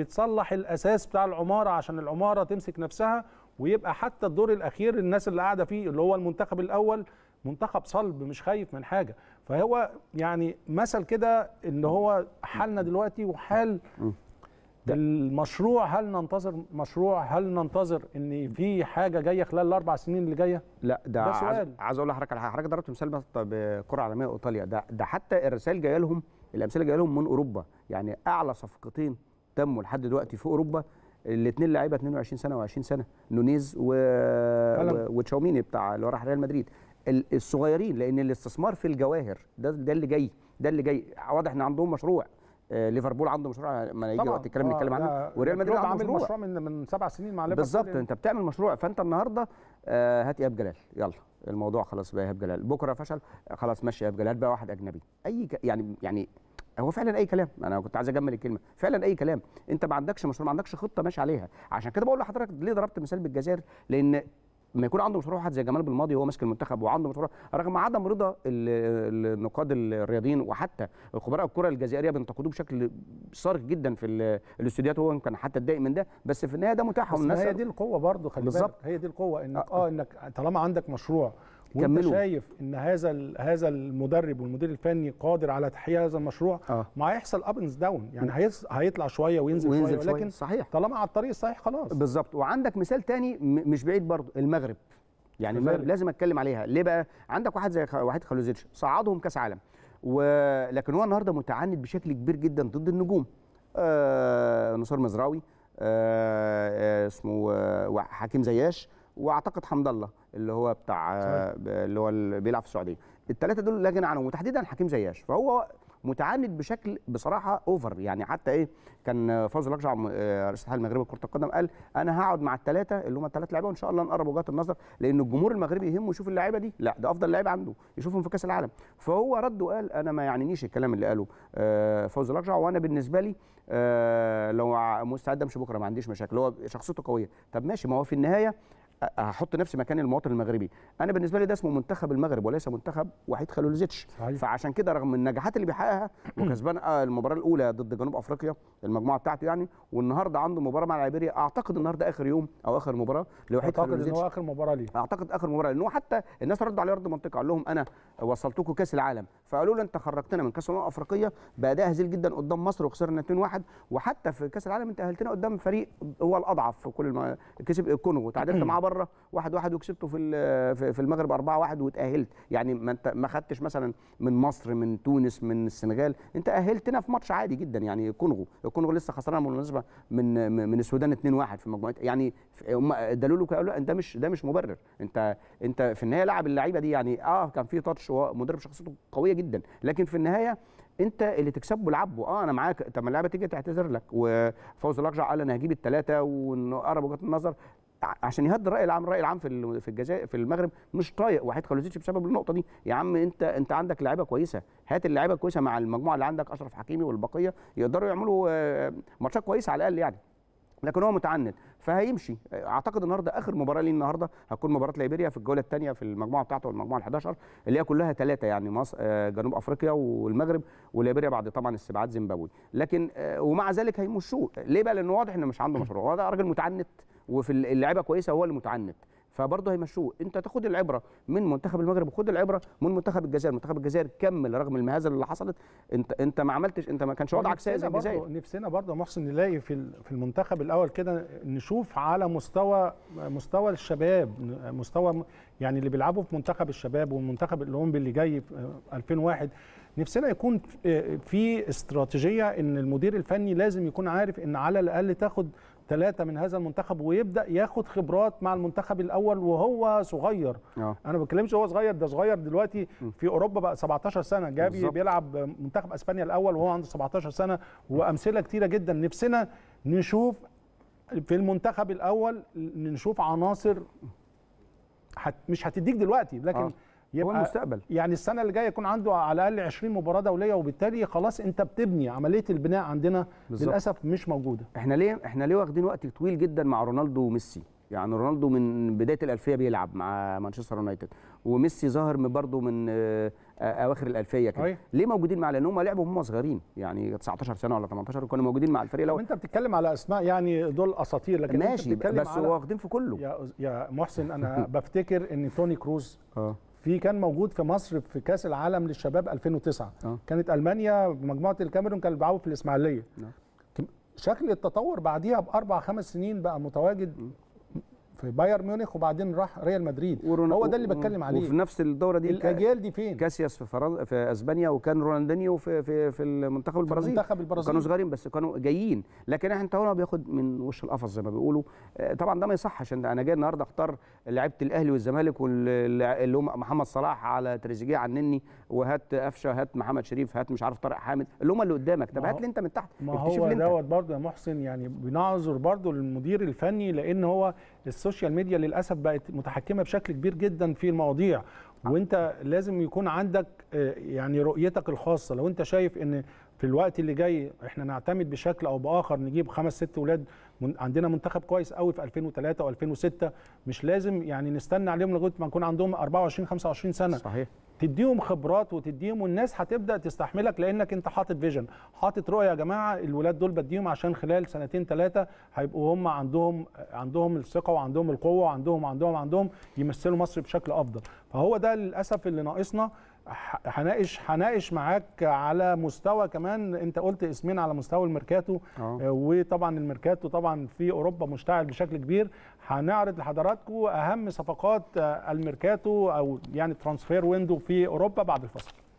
بتصلح الاساس بتاع العماره عشان العماره تمسك نفسها ويبقى حتى الدور الاخير الناس اللي قاعده فيه اللي هو المنتخب الاول منتخب صلب مش خايف من حاجه فهو يعني مثل كده ان هو حالنا دلوقتي وحال المشروع هل ننتظر مشروع هل ننتظر ان في حاجه جايه خلال الاربع سنين اللي جايه لا ده, ده سؤال عايز اقول لحضرتك على حضرتك ضربت مثال بكره عالميه ايطاليا ده ده حتى الرسائل جايه لهم الامثله جايه لهم من اوروبا يعني اعلى صفقتين تموا لحد دلوقتي في اوروبا الاثنين لعيبه 22 سنه و20 سنه نونيز و... و... وتشاوميني بتاع اللي راح ريال مدريد الصغيرين لان الاستثمار في الجواهر ده ده اللي جاي ده اللي جاي واضح ان عندهم مشروع آه، ليفربول عنده مشروع ما يجي وقت الكلام نتكلم آه، عنه وريال مدريد عنده مشروع, مشروع من من سبع سنين مع ليفربول بالظبط انت بتعمل مشروع فانت النهارده آه هات ايهاب جلال يلا الموضوع خلاص بقى ايهاب جلال بكره فشل خلاص مشي ايهاب جلال بقى واحد اجنبي اي ك... يعني يعني هو فعلا اي كلام انا كنت عايز اجمل الكلمه فعلا اي كلام انت ما عندكش مشروع ما عندكش خطه ماشي عليها عشان كده بقول لحضرتك ليه ضربت مثال بالجزائر لان ما يكون عنده مشروع واحد زي جمال بالماضي هو ماسك المنتخب وعنده مشروع رغم عدم رضا النقاد الرياضيين وحتى خبراء الكره الجزائريه بينتقدوه بشكل صارخ جدا في الاستوديوهات هو يمكن حتى اتضايق من ده بس في النهايه ده متاح والناس هي دي القوه برضه خلي بالك هي دي القوه انك اه, آه انك طالما عندك مشروع كملوا. شايف ان هذا هذا المدرب والمدير الفني قادر على تحقيق هذا المشروع آه. ما هيحصل اب اند داون يعني هيطلع شويه وينزل, وينزل شويه, ولكن صحيح طالما على الطريق الصحيح خلاص بالظبط وعندك مثال تاني مش بعيد برضه المغرب يعني المغرب لازم اتكلم عليها ليه بقى عندك واحد زي واحد خلوزيتش صعدهم كاس عالم ولكن هو النهارده متعند بشكل كبير جدا ضد النجوم آه نصار مزراوي آه, آه، اسمه آه، حكيم زياش واعتقد حمد الله اللي هو بتاع اللي هو اللي بيلعب في السعوديه الثلاثه دول لا غنى عنهم وتحديدا حكيم زياش فهو متعاند بشكل بصراحه اوفر يعني حتى ايه كان فوزي رجع آه، رئيس الاتحاد المغربي لكره القدم قال انا هقعد مع الثلاثه اللي هم الثلاث لعيبه وان شاء الله نقرب وجهات النظر لان الجمهور المغربي يهمه يشوف اللعيبه دي لا ده افضل لعيب عنده يشوفهم في كاس العالم فهو رد وقال انا ما يعنينيش الكلام اللي قاله آه، فوزي رجع وانا بالنسبه لي آه، لو مستعد امشي بكره ما عنديش مشاكل هو شخصيته قويه طب ماشي ما هو في النهايه هحط نفسي مكان المواطن المغربي انا بالنسبه لي ده اسمه منتخب المغرب وليس منتخب وحيد خليلوزيتش فعشان كده رغم النجاحات اللي بيحققها وكسبان آه، المباراه الاولى ضد جنوب افريقيا المجموعه بتاعته يعني والنهارده عنده مباراه مع ليبيريا اعتقد النهارده اخر يوم او اخر مباراه لوحيد خليلوزيتش اعتقد ان هو اخر مباراه ليه اعتقد اخر مباراه لان هو حتى الناس ردوا عليه رد منطقي قال لهم انا وصلتكم كاس العالم فقالوا له انت خرجتنا من كاس الامم الافريقيه باداء هزيل جدا قدام مصر وخسرنا 2-1 وحتى في كاس العالم انت اهلتنا قدام فريق هو الاضعف في كل الم... كسب الكونغو تعادلت معاه بره 1 1 وكسبته في في المغرب 4 1 وتاهلت يعني ما انت ما خدتش مثلا من مصر من تونس من السنغال انت اهلتنا في ماتش عادي جدا يعني كونغو الكونغو لسه خسرانه بالمناسبه من من السودان 2 1 في مجموعات يعني هم ادالوا له قالوا ده مش ده مش مبرر انت انت في النهايه لعب اللعيبه دي يعني اه كان في تاتش مدرب شخصيته قويه جدا لكن في النهايه انت اللي تكسبه لعبه اه انا معاك طب ما اللعبه تيجي تعتذر لك وفوز الاقجع قال انا هجيب الثلاثه وانه اقرب وجهه النظر عشان يهد الراي العام الراي العام في في الجزائر في المغرب مش طايق وحيد خلوزيتش بسبب النقطه دي يا عم انت انت عندك لعيبه كويسه هات اللعيبه الكويسه مع المجموعه اللي عندك اشرف حكيمي والبقيه يقدروا يعملوا آه، ماتشات كويسه على الاقل يعني لكن هو متعنت فهيمشي اعتقد النهارده اخر مباراه ليه النهارده هتكون مباراه ليبيريا في الجوله الثانيه في المجموعه بتاعته والمجموعه ال11 اللي هي كلها ثلاثه يعني مصر آه، جنوب افريقيا والمغرب وليبيريا بعد طبعا استبعاد زيمبابوي لكن آه، ومع ذلك هيمشوه ليه بقى لانه واضح انه مش عنده مشروع هو ده راجل متعنت وفي اللعيبه كويسه هو اللي متعنت فبرضه هيمشوه انت تاخد العبره من منتخب المغرب وخد العبره من منتخب الجزائر منتخب الجزائر كمل رغم المهازه اللي حصلت انت انت ما عملتش انت ما كانش وضعك سيء زي الجزائر نفسنا برضه محسن نلاقي في في المنتخب الاول كده نشوف على مستوى مستوى الشباب مستوى يعني اللي بيلعبوا في منتخب الشباب والمنتخب الاولمبي اللي جاي في 2001 نفسنا يكون في استراتيجيه ان المدير الفني لازم يكون عارف ان على الاقل تاخد ثلاثه من هذا المنتخب ويبدا ياخد خبرات مع المنتخب الاول وهو صغير أوه. انا ما بتكلمش هو صغير ده صغير دلوقتي في اوروبا بقى 17 سنه جابي بالزبط. بيلعب منتخب اسبانيا الاول وهو عنده 17 سنه وامثله كتيره جدا نفسنا نشوف في المنتخب الاول نشوف عناصر حت مش هتديك دلوقتي لكن أوه. يبقى هو المستقبل يعني السنه اللي جايه يكون عنده على الاقل 20 مباراه دوليه وبالتالي خلاص انت بتبني عمليه البناء عندنا بالزبط. للاسف مش موجوده احنا ليه احنا ليه واخدين وقت طويل جدا مع رونالدو وميسي يعني رونالدو من بدايه الالفيه بيلعب مع مانشستر يونايتد وميسي ظهر برضه من آه، آه، اواخر الالفيه كده أي. أيوة. ليه موجودين مع لان هم لعبوا هم صغيرين يعني 19 سنه ولا 18 وكانوا موجودين مع الفريق الاول انت بتتكلم على اسماء يعني دول اساطير لكن ماشي انت بتتكلم بس على... واخدين في كله يا يا محسن انا بفتكر ان توني كروز آه. في كان موجود في مصر في كاس العالم للشباب 2009 أه. كانت المانيا مجموعه الكاميرون كانوا بيلعبوا في الاسماعيليه أه. شكل التطور بعديها باربع خمس سنين بقى متواجد في بايرن ميونخ وبعدين راح ريال مدريد ورونا... هو ده اللي بتكلم آه. عليه وفي نفس الدوره دي الاجيال دي فين كاسياس في فرنسا في اسبانيا وكان رونالدينيو في في في المنتخب البرازيلي المنتخب البرازيلي كانوا صغيرين بس كانوا جايين لكن احنا هنا بياخد من وش القفص زي ما بيقولوا آه، طبعا ده ما يصحش انا جاي النهارده اختار لعيبه الاهلي والزمالك واللي هم محمد صلاح على تريزيجيه على النني وهات قفشه هات محمد شريف هات مش عارف طارق حامد اللي هم اللي قدامك طب هات اللي انت من تحت ما هو دوت برضه يا محسن يعني بنعذر برضه المدير الفني لان هو السوشيال ميديا للاسف بقت متحكمه بشكل كبير جدا في المواضيع وانت لازم يكون عندك آه، يعني رؤيتك الخاصه لو انت شايف ان في الوقت اللي جاي احنا نعتمد بشكل او باخر نجيب خمس ست اولاد من عندنا منتخب كويس قوي في 2003 و2006 مش لازم يعني نستنى عليهم لغايه ما نكون عندهم 24 25 سنه صحيح تديهم خبرات وتديهم والناس هتبدا تستحملك لانك انت حاطط فيجن حاطط رؤيه يا جماعه الولاد دول بديهم عشان خلال سنتين ثلاثه هيبقوا هم عندهم عندهم الثقه وعندهم القوه وعندهم عندهم عندهم يمثلوا مصر بشكل افضل فهو ده للاسف اللي ناقصنا هناقش هناقش معاك على مستوى كمان انت قلت اسمين على مستوى الميركاتو اه. آه، وطبعا الميركاتو طبعا في اوروبا مشتعل بشكل كبير هنعرض لحضراتكم اهم صفقات آه، الميركاتو او يعني ترانسفير ويندو في اوروبا بعد الفصل